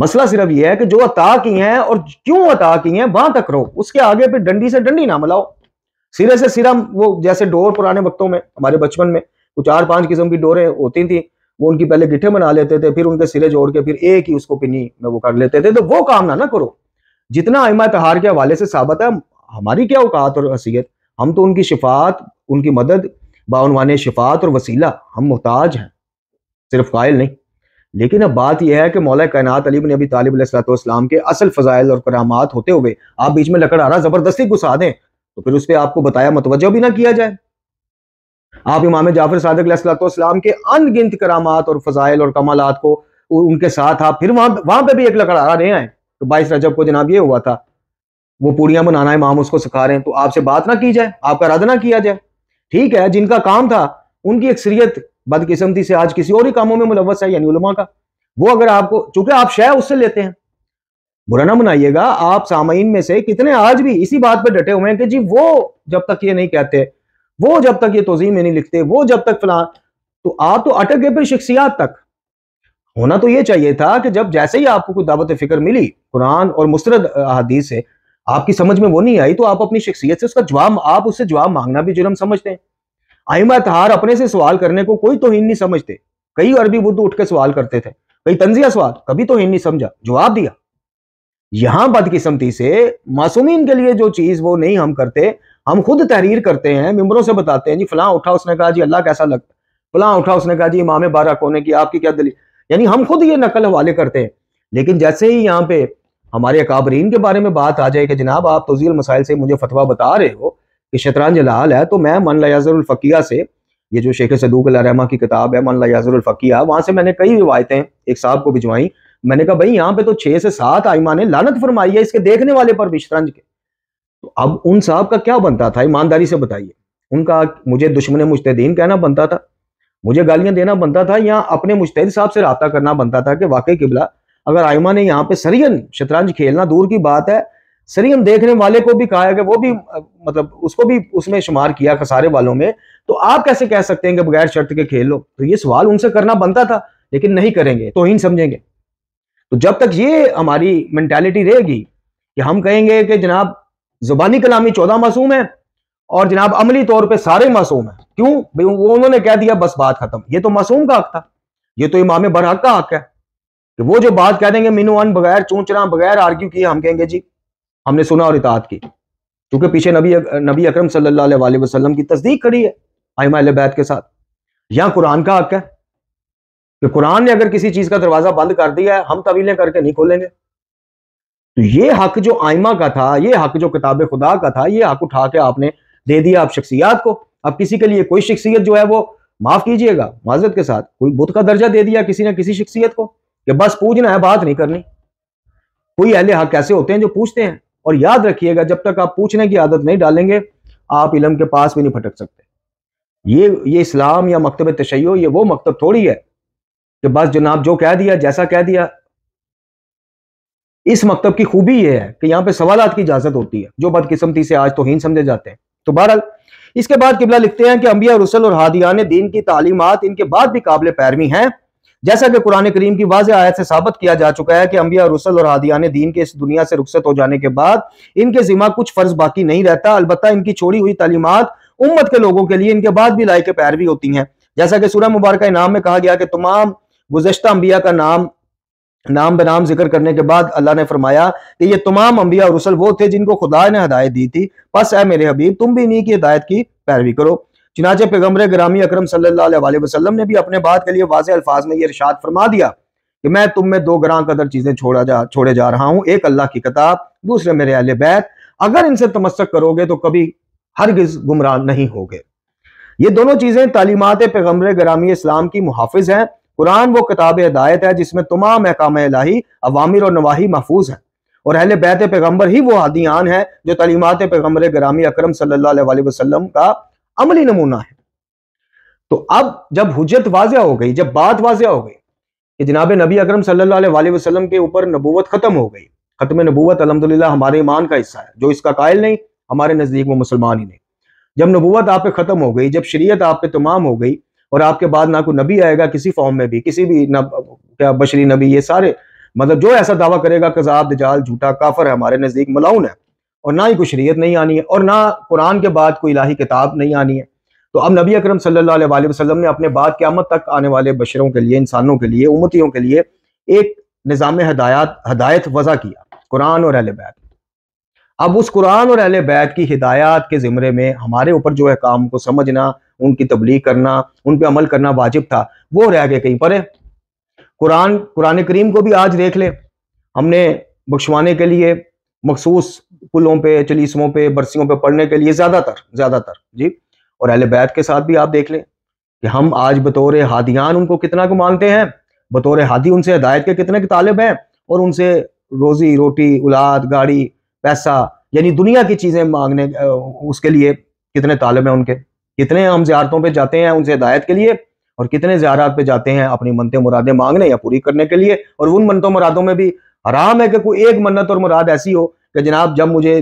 मसला सिर्फ यह है कि जो अता की हैं और क्यों अता की हैं वहां तक रहो उसके आगे फिर डंडी से डंडी ना मिलाओ सिरे से सिरा वो जैसे डोर पुराने वक्तों में हमारे बचपन में वो चार पांच किस्म की डोरें होती थी वो उनकी पहले गिठे बना लेते थे फिर उनके सिरे जोड़ के फिर एक ही उसको पिनी में वो कर लेते थे तो वो काम ना ना करो जितना अमा तहार के हवाले से साबित है हमारी क्या औकात और हसीियत हम तो उनकी शिफात उनकी मदद बानवान शिफात और वसीला हम मोहताज हैं सिर्फ कायल नहीं लेकिन अब बात यह है कि मौला कैनात अली ने अभी तालिब सलाम के असल फ़जाइल और करामात होते हुए आप बीच में लकड़हारा ज़बरदस्ती घुसा दें तो फिर उस पर आपको बताया मतवजा भी ना किया जाए आप इमाम जाफर सदक़लाम के अनगिनत करामात और फ़जाइल और कमालत को उनके साथ आप फिर वहाँ वहाँ पर भी एक लकड़ हारा नहीं आए तो बाईस रजब को जनाब ये हुआ था वो पूड़ियाँ बनाना है इमाम उसको सिखा रहे हैं तो आपसे बात ना की जाए आपका रद्द ना किया जाए ठीक है जिनका काम था उनकी अक्सरियत बदकिस्मती से आज किसी और ही कामों में मुलवस है यानी उलमा का वो अगर आपको चूंकि आप शय उससे लेते हैं बुरा ना मनाइएगा आप सामीन में से कितने आज भी इसी बात पर डटे हुए हैं कि जी वो जब तक ये नहीं कहते वो जब तक ये तोजीम में नहीं लिखते वो जब तक फला तो आप तो अटक गए फिर शख्सियात तक होना तो ये चाहिए था कि जब जैसे ही आपको कोई दावत फिक्र मिली कुरान और मुस्रद अहादीस से आपकी समझ में वो नहीं आई तो आप अपनी शख्सियत से उसका जवाब आप उससे जवाब मांगना भी जुर्म समझते हैं आइमा तहार अपने से सवाल करने को कोई तोहिन नहीं समझते कई अरबी बुद्ध उठ के सवाल करते थे कई तंजिया सवाल कभी तोहिन नहीं समझा जवाब दिया यहां बदकिस्मती से मासूमीन के लिए जो चीज वो नहीं हम करते हम खुद तहरीर करते हैं मेम्बरों से बताते हैं जी फलां उठा उसने कहा जी अल्लाह कैसा लगता फलां उठा उसने कहा जी इमाम बारा कोने की आपकी क्या दलील यानी हम खुद ये नकल हवाले करते हैं लेकिन जैसे ही यहाँ पे हमारे अकाबरीन के बारे में बात आ जाए कि जनाब आप तोजील मसाइल से मुझे फतवा बता रहे हो कि शतरंज लाल है तो मैं मन लयाजरफ़िया से ये जो शेख सदूक रहमा की किताब है मन लयाजरफ़िया वहाँ से मैंने कई रिवायतें एक साहब को भिजवाई मैंने कहा भाई यहाँ पे तो छः से सात आईमा ने लानत फरमाई है इसके देखने वाले पर भी शतरंज के तो अब उन साहब का क्या बनता था ईमानदारी से बताइए उनका मुझे दुश्मन मुश्तदीन कहना बनता था मुझे गालियां देना बनता था या अपने मुश्तद साहब से रबा करना बनता था कि वाकई किबला अगर आयमा ने यहाँ पे सरियन शतरंज खेलना दूर की बात है सरियन देखने वाले को भी कहा है कि वो भी मतलब उसको भी उसमें शुमार किया खसारे वालों में तो आप कैसे कह सकते हैं कि बगैर शर्त के खेल लो तो ये सवाल उनसे करना बनता था लेकिन नहीं करेंगे तो ही समझेंगे तो जब तक ये हमारी मैंटेलिटी रहेगी कि हम कहेंगे कि जनाब जुबानी कलामी चौदह मासूम है और जनाब अमली तौर पे सारे मासूम हैं क्यों वो उन्होंने कह दिया बस बात खत्म ये तो मासूम का हक था ये तो इमाम बरहक का हक है कि तो वो जो बात कह देंगे मीनू अन बगैर चूचना बगैर आर्ग्यू किए हम कहेंगे जी हमने सुना और इतात की क्योंकि पीछे नबी नबी अक्रम सल्लाम की तस्दीक करी है आयमा बैत के साथ यहाँ कुरान का हक है कि तो कुरान ने अगर किसी चीज़ का दरवाज़ा बंद कर दिया है हम तवीलें करके नहीं खोलेंगे तो ये हक जो आयमा का था ये हक जो किताब खुदा का था ये हक उठा के आपने दे दिया आप शख्सियात को अब किसी के लिए कोई शख्सियत जो है वो माफ़ कीजिएगा माजरत के साथ कोई बुद्ध का दर्जा दे दिया किसी ने किसी शख्सियत को कि बस पूछना है बात नहीं करनी कोई अहले हक कैसे होते हैं जो पूछते हैं और याद रखिएगा जब तक आप पूछने की आदत नहीं डालेंगे आप इलम के पास भी नहीं भटक सकते ये ये इस्लाम या मकतब तशैयो ये वो मकतब थोड़ी है कि बस जनाब जो कह दिया जैसा कह दिया इस मकतब की खूबी यह है कि यहाँ पे सवाल की इजाजत होती है जो बदकिस्मती से आज तो हीन समझे जाते हैं तो बहरहाल इसके बाद किबला लिखते हैं कि अम्बिया रसल और हादिया ने दीन की तालीमत इनके बाद भी काबिल पैरवी हैं जैसा कि कुरान करीम की वाज आयत से साबित किया जा चुका है कि अम्बिया रसल और ने दीन के इस दुनिया से रुखसत हो जाने के बाद इनके जिमा कुछ फर्ज बाकी नहीं रहता अलबत् इनकी छोड़ी हुई तालीमत उम्मत के लोगों के लिए इनके बाद भी लायक पैरवी होती हैं जैसा कि सूर्य मुबारक इनाम में कहा गया कि तमाम गुजशत अम्बिया का नाम नाम बनाम जिक्र करने के बाद अल्लाह ने फरमाया कि ये तमाम अम्बिया और रसल वो थे जिनको खुदा ने हदायत दी थी बस है मेरे हबीब तुम भी इन्हीं की हिदायत की पैरवी करो चिनाचे पैगम्बर ग्रामी अक्रम सल्लाम ने भी अपने बात के लिए वाज अल्फाज में यह इर्शाद फरमा दिया कि मैं तुम में दो ग्राम कदर चीज़ें छोड़ा जा छोड़े जा रहा हूँ एक अल्लाह की किताब दूसरे मेरे अल बैत अगर इनसे तमस्क करोगे तो कभी हर गिज गुमराह नहीं गए ये दोनों चीज़ें तालीमत पैगम्बर ग्रामी इस्लाम की मुहाफ़ हैं कुरान वो किताब हदायत है जिसमें तमाम अहकाम इलाही अवामिर और नवाही महफूज है और अहल बैत पैगम्बर ही वो आदियान है जो तलीमत पैगम्बर ग्रामी अक्रम सल्ला वसलम का अमली नमूना है तो अब जब हजरत वाजिया हो गई जब बात वाजिया हो गई कि जनाब नबी अक्रम सलम के ऊपर नबूवत खत्म हो गई खत्म नबूवत अलहमदिल्ला हमारे ईमान का हिस्सा है जो इसका कायल नहीं हमारे नज़दीक वो मुसलमान ही नहीं जब नबूवत आप पे ख़त्म हो गई जब शरीयत आप पे तमाम हो गई और आपके बाद ना कोई नबी आएगा किसी फॉर्म में भी किसी भी क्या बशरी नबी ये सारे मतलब जो ऐसा दावा करेगा कजाब दिजाल झूठा काफर है हमारे नज़दीक मलाउन है और ना ही कोई शरीयत नहीं आनी है और ना कुरान के बाद कोई इलाही किताब नहीं आनी है तो अब नबी अकरम सल्लल्लाहु अलैहि वसल्लम ने अपने बाद क्यामत तक आने वाले बशरों के लिए इंसानों के लिए उमतियों के लिए एक निज़ाम हदायत हदायत वज़ा किया कुरान और अहल बैत अब उस कुरान और अहल बैत की हिदायत के ज़िमरे में हमारे ऊपर जो है काम को समझना उनकी तबलीग करना उन पर अमल करना वाजिब था वो रह गए कहीं पर है कुरान कुरान करीम को भी आज देख ले हमने बख्शवाने के लिए मखसूस पुलों पे चलीसों पे बरसियों पे पढ़ने के लिए ज़्यादातर ज़्यादातर जी और अहल बैत के साथ भी आप देख लें कि हम आज बतौर हादियान उनको कितना को मानते हैं बतौर हादी उनसे हदायत के कितने के तालब हैं और उनसे रोज़ी रोटी औलाद गाड़ी पैसा यानी दुनिया की चीज़ें मांगने उसके लिए कितने तालब हैं उनके कितने हम ज्यारतों पर जाते हैं उनसे हदायत के लिए और कितने ज्यारात पे जाते हैं अपनी मनते मुरादें मांगने या पूरी करने के लिए और उन मनतों मुरादों में भी हराम है कि कोई एक मन्नत और मुराद ऐसी हो कि जनाब जब मुझे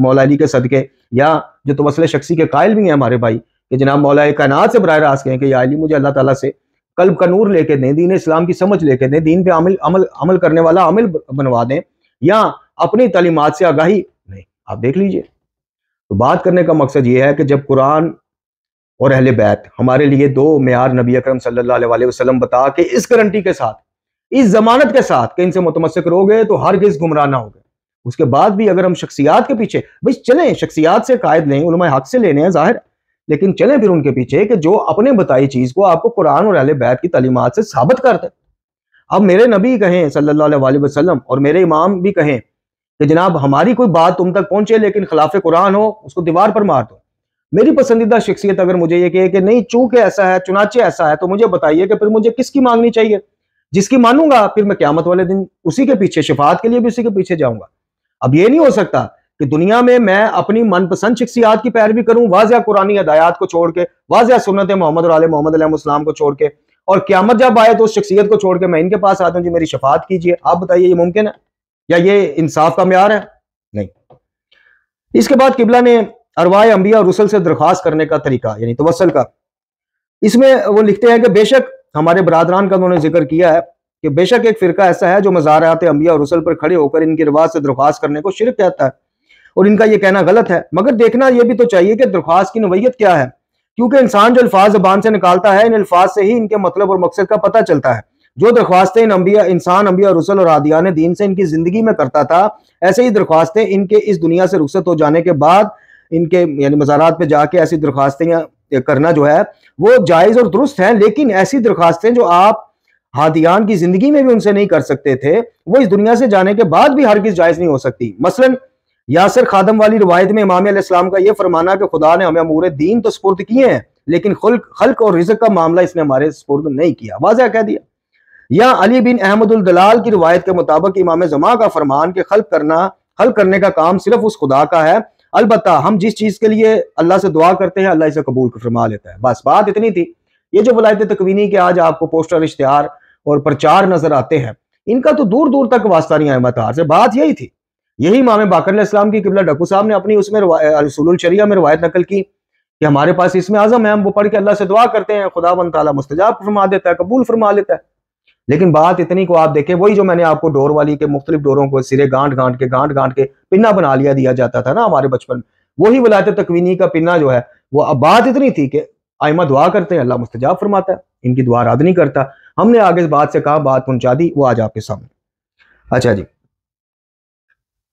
मौलानी के सदक़े या जो तो मसले शख्सी के कायल भी हैं हमारे भाई कि जनाब मौला कायनात से बर रास्त कहें कि या अली मुझे अल्लाह ताला से कल्ब का नूर लेके दें दीन इस्लाम की समझ लेके दें दीन पे अमल अमल अमल करने वाला अमल बनवा दें या अपनी तालीमत से आगाही नहीं आप देख लीजिए तो बात करने का मकसद ये है कि जब कुरान और अहल बैत हमारे लिए दो मैार नबी अक्रम सल्लाम बता के इस गारंटी के साथ इस जमानत के साथ कि इनसे मुतमसक रहोगे तो हर किस गुमराह ना होगे उसके बाद भी अगर हम शख्सियात के पीछे भाई चलें शख्सियात से कायद नहीं उलमा हक से लेने हैं जाहिर लेकिन चलें फिर उनके पीछे कि जो अपने बताई चीज़ को आपको कुरान और अहल बैत की तलीमत से साबित कर दें अब मेरे नबी कहें सल्लल्लाहु अलैहि वसल्लम और मेरे इमाम भी कहें कि जनाब हमारी कोई बात तुम तक पहुंचे लेकिन खिलाफ कुरान हो उसको दीवार पर मार दो मेरी पसंदीदा शख्सियत अगर मुझे ये कहे कि नहीं चूंकि ऐसा है चुनाचे ऐसा है तो मुझे बताइए कि फिर मुझे किसकी मांगनी चाहिए जिसकी मानूंगा फिर मैं क्यामत वाले दिन उसी के पीछे शिफात के लिए भी उसी के पीछे जाऊंगा अब ये नहीं हो सकता कि दुनिया में मैं अपनी मनपसंद शख्सियात की पैरवी करूं वाजिया कुरानी हदायत को छोड़ के वाजिया सुनत मोहम्मद और मोहम्मद अलैहिस्सलाम को छोड़ के और क्यामत जब आए तो उस शख्सियत को छोड़ के मैं इनके पास आता हूं जी मेरी शफात कीजिए आप बताइए ये मुमकिन है या ये इंसाफ का मैार है नहीं इसके बाद किबला ने अरवाए अम्बिया और रसल से दरख्वास्त करने का तरीका यानी तवसल का इसमें वो लिखते हैं कि बेशक हमारे बरदरान का उन्होंने जिक्र किया है कि बेशक एक फिरका ऐसा है जो मज़ारात अम्बिया और रसल पर खड़े होकर इनके रिवाज से दरख्वास्त करने को शिरक कहता है और इनका यह कहना गलत है मगर देखना यह भी तो चाहिए कि दरख्वास्त की नवयत क्या है क्योंकि इंसान जो अल्फाज जबान से निकालता है इन अल्फाज से ही इनके मतलब और मकसद का पता चलता है जो दरख्वास्तें इन अम्बिया इंसान अम्बिया रसल और आदियान दीन से इनकी ज़िंदगी में करता था ऐसे ही दरख्वास्तें इनके इस दुनिया से रुखसत हो जाने के बाद इनके यानी मज़ारात पर जाके ऐसी दरख्वास्तें करना जो है वो जायज़ और दुरुस्त हैं लेकिन ऐसी दरख्वास्तें जो आप हादियान की जिंदगी में भी उनसे नहीं कर सकते थे वो इस दुनिया से जाने के बाद भी हर किस जायज नहीं हो सकती मसलन यासर खादम वाली रवायत में इमाम का यह फरमाना कि खुदा ने हमें अमूर दीन तो स्पुर्द किए हैं लेकिन खुल्क और रिजक का मामला इसने हमारे स्पुर्द नहीं किया वाजह कह दिया या अली बिन अहमदुल दलाल की रवायत के मुताबिक इमाम जमा का फरमान के खल करना हल करने का काम सिर्फ उस खुदा का है अलबत् हम जिस चीज़ के लिए अल्लाह से दुआ करते हैं अल्लाह इसे कबूल फरमा लेता है बस बात इतनी थी ये जो वलायत तकवीनी के आज आपको पोस्टर इश्तहार और प्रचार नजर आते हैं इनका तो दूर दूर तक वास्ता नहीं आया तहार से बात यही थी यही मामे बाकर इस्लाम की किबला डकू साहब ने अपनी उसमें रसूल में रवायत नकल की कि हमारे पास इसमें आजम है हम वो पढ़ के अल्लाह से दुआ करते हैं खुदा बन तला मुस्तजाब फरमा देता है कबूल फरमा लेता है लेकिन बात इतनी को आप देखें वही जो मैंने आपको डोर वाली के मुख्तलिफ डोरों को सिरे गांठ गांठ के गांठ गांड के पिन्ना बना लिया दिया जाता था ना हमारे बचपन में वही वलायत तकवीनी का पिन्ना जो है वो अब बात इतनी थी कि आयमा दुआ करते हैं अल्लाह मुस्तजाब फरमाता है इनकी दुआ रद नहीं करता हमने आगे इस बात से कहा बात पहुंचा दी वो आज आपके सामने अच्छा जी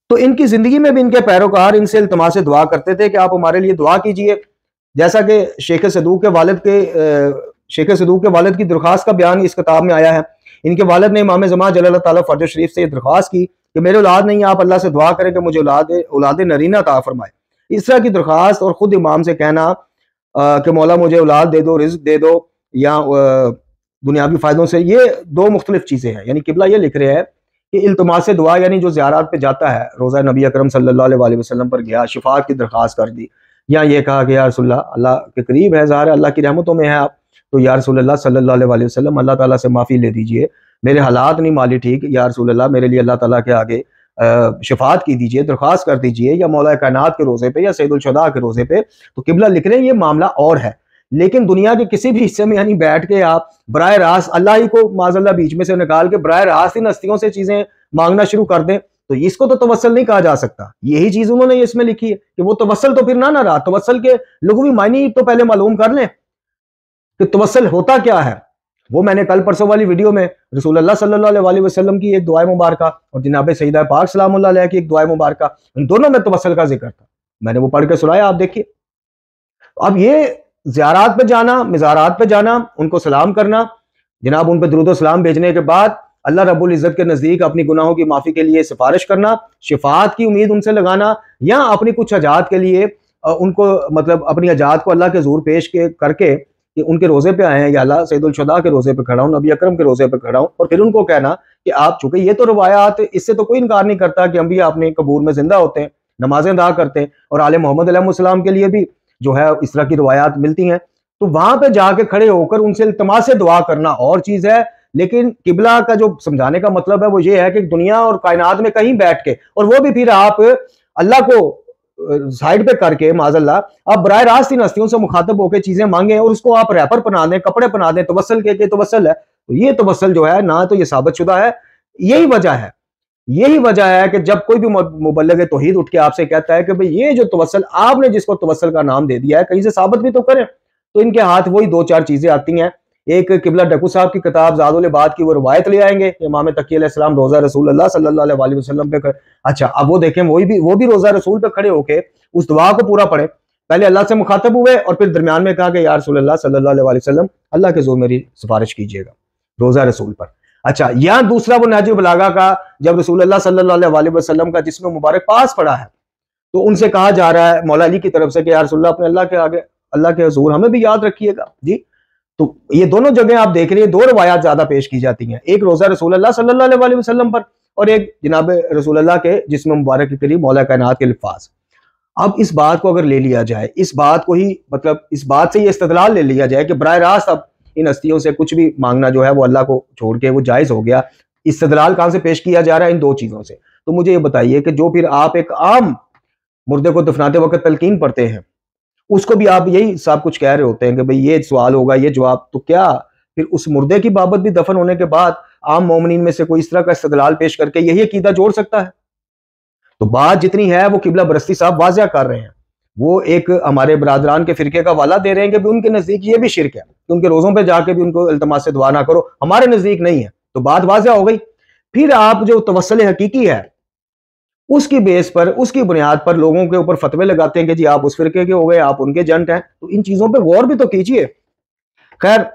तो इनकी जिंदगी में भी इनके पैरोकार इनसे इल्तमास दुआ करते थे कि आप हमारे लिए दुआ कीजिए जैसा कि शेख सदूक के वालद के शेख सदूक के वालद की दरख्वास्त का बयान इस किताब में आया है इनके वालद ने इमाम जमा तला फर्ज शरीफ से यह दरख्वास्त की कि मेरे औलाद नहीं आप अल्लाह से दुआ करें कि मुझे औलाद औलाद नरीना ता फरमाए इस तरह की दरख्वास्त और ख़ुद इमाम से कहना कि मौला मुझे औलाद दे दो रिज दे दो या दुनियावी फ़ायदों से ये दो मुख्तलिफ चीज़ें हैं यानी किबला ये लिख रहे हैं कि इल्तमास दुआ यानी जो ज्यारात पे जाता है रोज़ा नबी अकरम सल्लल्लाहु अलैहि वसल्लम पर गया शिफा की दरख्वास्त कर दी या ये कहा कि यारसोल्ला अल्लाह के करीब है ज़ाहिर अल्लाह की रहमतों में है आप तो यारसोल्ला सल्ला वसलम अल्लाह ताली से माफ़ी ले दीजिए मेरे हालात नहीं माली ठीक या मेरे लिए अल्लाह ताली के आगे शफात की दीजिए दरख्वास्त कर दीजिए या मौला कायनात के रोज़े पे या सैदुलशदा के रोज़े पे तो किबला लिख रहे हैं ये मामला और है लेकिन दुनिया के किसी भी हिस्से में यानी बैठ के आप बर रास्त अल्लाह ही को माजल्ला बीच में से निकाल के बर रास्त इन हस्तियों से चीज़ें मांगना शुरू कर दें तो इसको तो तवसल नहीं कहा जा सकता यही चीज़ उन्होंने इसमें लिखी है कि वो तवसल तो फिर ना ना रहा तवसल के भी मायने तो पहले मालूम कर लें कि तवसल होता क्या है वो मैंने कल परसों वाली वीडियो में रसूल सल्लल्लाहु वसल्लम की एक दुआ मुबारक और जनाब सईद पाक सलाम की एक दुआ मुबारक इन दोनों में तवसल का जिक्र था मैंने वो पढ़ के सुनाया आप देखिए अब ये ज़्यारात पे जाना मज़ारात पे जाना उनको सलाम करना जनाब उन पर दरुद सलाम भेजने के बाद अल्लाह रब्बुल इज़्ज़त के नज़दीक अपनी गुनाहों की माफ़ी के लिए सिफारिश करना शिफात की उम्मीद उनसे लगाना या अपनी कुछ अजात के लिए उनको मतलब अपनी अजात को अल्लाह के जोर पेश के करके कि उनके रोज़े पे आए हैं या अल्लाह सैदुलशदा के रोज़े पे खड़ा हूँ नबी अकरम के रोज़े पे खड़ा हूँ और फिर उनको कहना कि आप चूँकि ये तो रवायात इससे तो कोई इनकार नहीं करता कि हम भी अपने कबूर में ज़िंदा होते हैं नमाजें अदा करते हैं और आल मोहम्मद के लिए भी जो है इस तरह की रवायात मिलती हैं तो वहां पर जाके खड़े होकर उनसे इल्तमास से दुआ करना और चीज़ है लेकिन किबला का जो समझाने का मतलब है वो ये है कि दुनिया और कायनात में कहीं बैठ के और वो भी फिर आप अल्लाह को साइड पे करके माजल्ला आप बर रास्त इन हस्तियों से मुखातब होकर चीजें मांगे और उसको आप रैपर बना दें कपड़े बना दें तवसल के, के तवसल है तो ये तवसल जो है ना तो ये साबित शुदा है यही वजह है यही वजह है कि जब कोई भी मुबलग तोहिद उठ के आपसे कहता है कि भाई ये जो तवसल आपने जिसको तवसल का नाम दे दिया है कहीं से साबित भी तो करें तो इनके हाथ वही दो चार चीजें आती हैं एक किबला डकू साहब की किताब जादुल बाद की वो रवायत ले आएंगे इमाम तकीम रोजा रसूल अल्लाह सल्लाम पे कर... अच्छा अब वो देखें वही भी वो भी रोजा रसूल पे खड़े होके उस दुआ को पूरा पढ़े पहले अल्लाह से मुखातब हुए और फिर दरमियान में कहा कि यार रसूल सल्लाम अल्लाह के जोर मेरी सिफारिश कीजिएगा रोजा रसूल पर अच्छा यहां दूसरा वो नाजिब लागा का जब रसूल सल्लाम का जिसमें मुबारक पास पड़ा है तो उनसे कहा जा रहा है मौला अली की तरफ से कि यारसोल्ला अपने अल्लाह के आगे अल्लाह के हजूर हमें भी याद रखिएगा जी तो ये दोनों जगह आप देख रहे हैं दो रवायात ज्यादा पेश की जाती हैं एक रोजा रसूल अल्लाह अलैहि पर और एक जनाब रसूल के जिसमें मुबारक के करीब मौला कायनात के लिफाज अब इस बात को अगर ले लिया जाए इस बात को ही मतलब इस बात से ये इस्तलाल ले लिया जाए कि बर रास्त अब इन अस्थियों से कुछ भी मांगना जो है वो अल्लाह को छोड़ के वो जायज़ हो गया इस्तदलाल कहाँ से पेश किया जा रहा है इन दो चीज़ों से तो मुझे ये बताइए कि जो फिर आप एक आम मुर्दे को दफनाते वक्त तलकीन पढ़ते हैं उसको भी आप यही सब कुछ कह रहे होते हैं कि भाई ये सवाल होगा ये जवाब तो क्या फिर उस मुर्दे की बाबत भी दफन होने के बाद आम मोमिन में से कोई इस तरह का इस्तलाल पेश करके यही अकीदा जोड़ सकता है तो बात जितनी है वो किबला बरस्ती साहब वाजिया कर रहे हैं वो एक हमारे बरदरान के फिरके का वाला दे रहे हैं कि उनके नज़दीक ये भी शिरक है कि उनके रोज़ों पर जाके भी उनको अल्तमा से दुआ ना करो हमारे नज़दीक नहीं है तो बात वाजह हो गई फिर आप जो तवसल हकीकी है उसकी बेस पर उसकी बुनियाद पर लोगों के ऊपर फतवे लगाते हैं कि जी आप उस फिरके के हो गए आप उनके जंट हैं तो इन चीज़ों पर गौर भी तो कीजिए खैर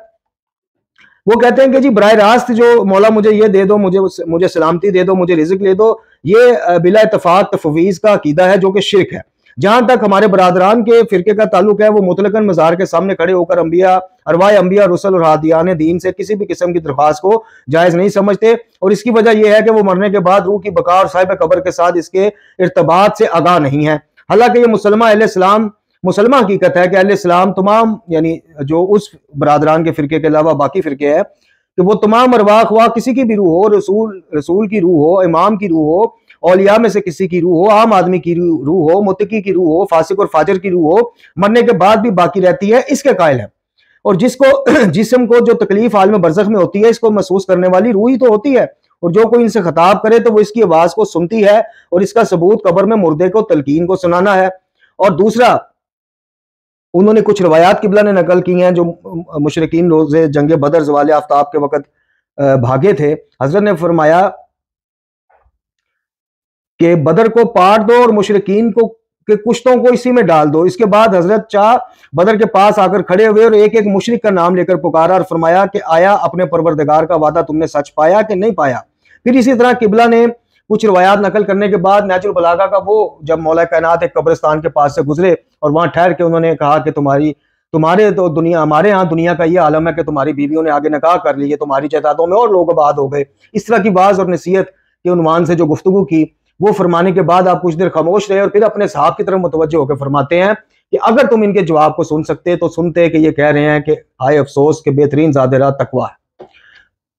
वो कहते हैं कि जी बर रास्त जो मौला मुझे ये दे दो मुझे मुझे सलामती दे दो मुझे रिजिक ले दो ये बिला इतफाक तफवीज़ का अकीदा है जो कि शिरक है जहां तक हमारे बरदरान के फिरके का ताल्लुक है वो मुतलकन मजार के सामने खड़े होकर अम्बिया अरवाए अंबिया रसल और हादियान दीन से किसी भी किस्म की दरख्वास्त को जायज नहीं समझते और इसकी वजह यह है कि वो मरने के बाद रूह की बका और साहिब कबर के साथ इसके इरतबात से आगाह नहीं है हालांकि ये मुसलमान अहल मुसलमान हकीकत है कि अहल तमाम यानी जो उस बरदरान के फिरके के अलावा बाकी फिरके हैं कि वो तमाम अरवा ख्वा किसी की भी रूह हो रसूल रसूल की रूह हो इमाम की रूह हो औलिया में से किसी की रूह हो आम आदमी की रूह हो मुतकी की रूह हो फासिक और फाजर की रूह हो मरने के बाद भी बाकी रहती है इसके कायल है और जिसको जिसम को जो तकलीफ हाल में बरसख में होती है इसको महसूस करने वाली रूह ही तो होती है और जो कोई इनसे खताब करे तो वो इसकी आवाज को सुनती है और इसका सबूत कबर में मुर्दे को तलकीन को सुनाना है और दूसरा उन्होंने कुछ रवायात किबला ने नकल की हैं जो मुशरकिन रोजे जंगे बदर जवाल आफ्ताब के वक़्त भागे थे हजरत ने फरमाया कि बदर को पाट दो और मुशरकिन को के कुश्तों को इसी में डाल दो इसके बाद हजरत शाह बदर के पास आकर खड़े हुए और एक एक मुशरक का नाम लेकर पुकारा और फरमाया कि आया अपने परवरदगार का वादा तुमने सच पाया कि नहीं पाया फिर इसी तरह किबला ने कुछ रवायात नकल करने के बाद नेचुरल बलागा का वो जब मौला कैनात एक कब्रिस्तान के पास से गुजरे और वहां ठहर के उन्होंने कहा कि तुम्हारी तुम्हारे तो दुनिया हमारे यहाँ दुनिया का ये आलम है कि तुम्हारी बीवियों ने आगे नकाह कर ली है तुम्हारी जायदादों में और लोग आबाद हो गए इस तरह की बाज और नसीहत के उनवान से जो गुफ्तु की वो फरमाने के बाद आप कुछ देर खामोश रहे और फिर अपने साहब की तरफ मुतवजह होकर फरमाते हैं कि अगर तुम इनके जवाब को सुन सकते तो सुनते कि ये कह रहे हैं कि हाय अफसोस के बेहतरीन ज्यादा तकवा है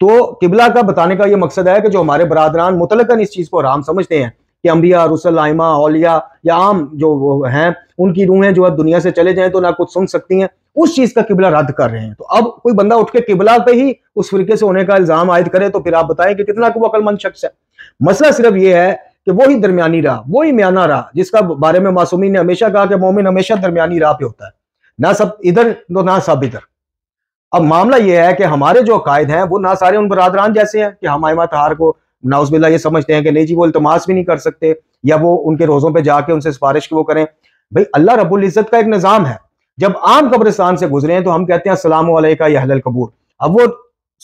तो किबला का बताने का ये मकसद है कि जो हमारे बरदरान मुतलकन इस चीज़ को आराम समझते हैं कि अम्बिया रसल आयमा अलिया या आम जो हैं उनकी रूहें जो है दुनिया से चले जाएं तो ना कुछ सुन सकती हैं उस चीज़ का किबला रद्द कर रहे हैं तो अब कोई बंदा उठ के किबला पे ही उस फिरके से होने का इल्ज़ाम आयद करे तो फिर आप बताएं कि कितना को अकलमंद शख्स है मसला सिर्फ ये है कि वही ही दरमियानी रहा वो म्याना रहा जिसका बारे में मासूमी ने हमेशा कहा कि मोमिन हमेशा दरमियानी राह पे होता है ना सब इधर तो ना सब इधर अब मामला यह है कि हमारे जो अकायद हैं वो ना सारे उन बरदरान जैसे हैं कि हम आयमा तहार को नाउजबिल्ला ये समझते हैं कि नहीं जी वो अल्तमास भी नहीं कर सकते या वो उनके रोज़ों पर जाके उनसे सिफारिश की वो करें भाई अल्लाह रबुल्ज़त का एक निज़ाम है जब आम कब्रिस्तान से गुजरे हैं तो हम कहते हैं असलम का यहल कबूर अब वो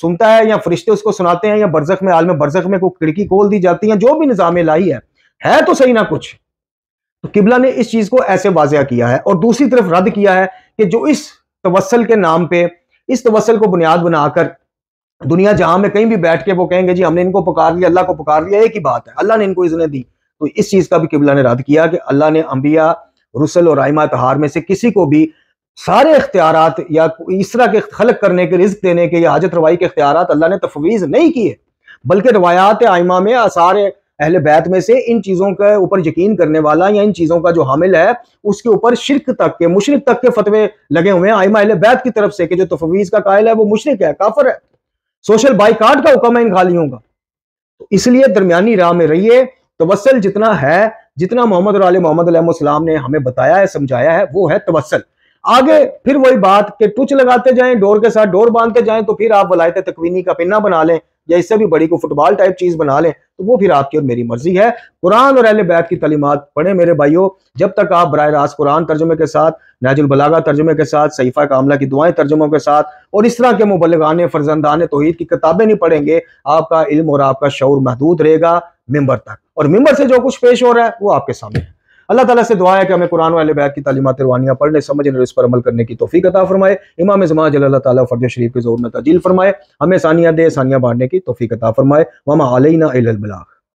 सुनता है या फरिश्ते उसको सुनाते हैं या बरसक में आलम बरसक में को खिड़की खोल दी जाती है जो भी निज़ाम लाई है है तो सही ना कुछ तो किबला ने इस चीज़ को ऐसे वाजिया किया है और दूसरी तरफ रद्द किया है कि जो इस तवसल के नाम पे इस तवसल को बुनियाद बनाकर दुनिया जहां में कहीं भी बैठ के वो कहेंगे जी हमने इनको पुकार लिया अल्लाह को पुकार लिया एक ही बात है अल्लाह ने इनको इज्जत दी तो इस चीज़ का भी किबला ने रद्द किया कि अल्लाह ने अंबिया रुसल और आयमा तहार में से किसी को भी सारे अख्तियार या इसरा के खलक करने के रिस्क देने के या हाजत रवाई के अख्तियार अल्लाह ने तफवीज़ नहीं किए बल्कि रवायात आयमा में आसार अहल बैत में से इन चीज़ों के ऊपर यकीन करने वाला या इन चीज़ों का जो हामिल है उसके ऊपर शिरक तक के मुशरक तक के फतवे लगे हुए हैं आयमा अहल बैत की तरफ से कि जो तफवीज़ का कायल है वो मुशरक है काफर है सोशल बाईकाट का हुक्म है इन खालियों का तो इसलिए दरमियानी राह में रहिए तवसल जितना है जितना मोहम्मद और मोहम्मद ने हमें बताया है समझाया है वो है तवसल आगे फिर वही बात के टुच लगाते जाएं डोर के साथ डोर बांधते जाएं तो फिर आप वलायत तकवीनी का पिन्ना बना लें या इससे भी बड़ी को फुटबॉल टाइप चीज बना लें तो वो फिर आपकी और मेरी मर्जी है कुरान और अहल बैत की तलीमत पढ़े मेरे भाइयों जब तक आप बर रास्त कुरान तर्जुमे के साथ बलागा तर्जुमे के साथ सईफ़ा कामला की दुआएं तर्जुमों के साथ और इस तरह के मुबलगान फर्जंदान तोहद की किताबें नहीं पढ़ेंगे आपका इल्म और आपका शौर महदूद रहेगा मेम्बर तक और मेम्बर से जो कुछ पेश हो रहा है वो आपके सामने है अल्लाह ताला से दुआ है कि हमें कुरान वाले बैग की तालीमत रवानिया पढ़ने समझने और इस पर अमल करने की तोफ़ी अता फरमाए इमाम जमा जल अल्लाह ताला फर्ज शरीफ के जोर में तजील फरमाए हमें सानिया दे सानिया बांटने की तोफ़ी अता फरमाए वमा आलिना बलाग